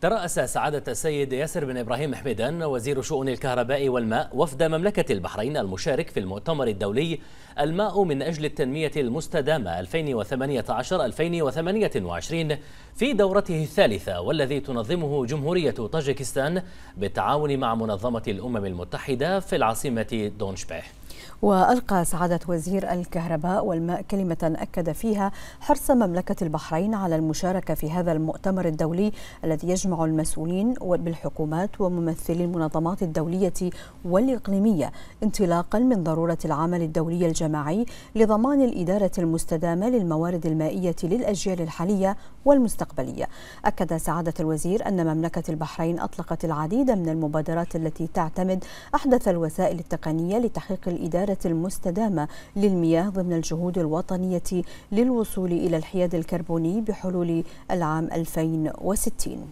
ترأس سعادة السيد ياسر بن إبراهيم حميدان وزير شؤون الكهرباء والماء وفد مملكة البحرين المشارك في المؤتمر الدولي الماء من أجل التنمية المستدامة 2018-2028 في دورته الثالثة والذي تنظمه جمهورية طاجكستان بالتعاون مع منظمة الأمم المتحدة في العاصمة دونشبيه وألقى سعادة وزير الكهرباء والماء كلمة أكد فيها حرص مملكة البحرين على المشاركة في هذا المؤتمر الدولي الذي يجمع المسؤولين بالحكومات وممثلي المنظمات الدولية والإقليمية انطلاقا من ضرورة العمل الدولي الجماعي لضمان الإدارة المستدامة للموارد المائية للأجيال الحالية والمستقبلية أكد سعادة الوزير أن مملكة البحرين أطلقت العديد من المبادرات التي تعتمد أحدث الوسائل التقنية لتحقيق الإدارة الإدارة المستدامة للمياه ضمن الجهود الوطنية للوصول إلى الحياد الكربوني بحلول العام 2060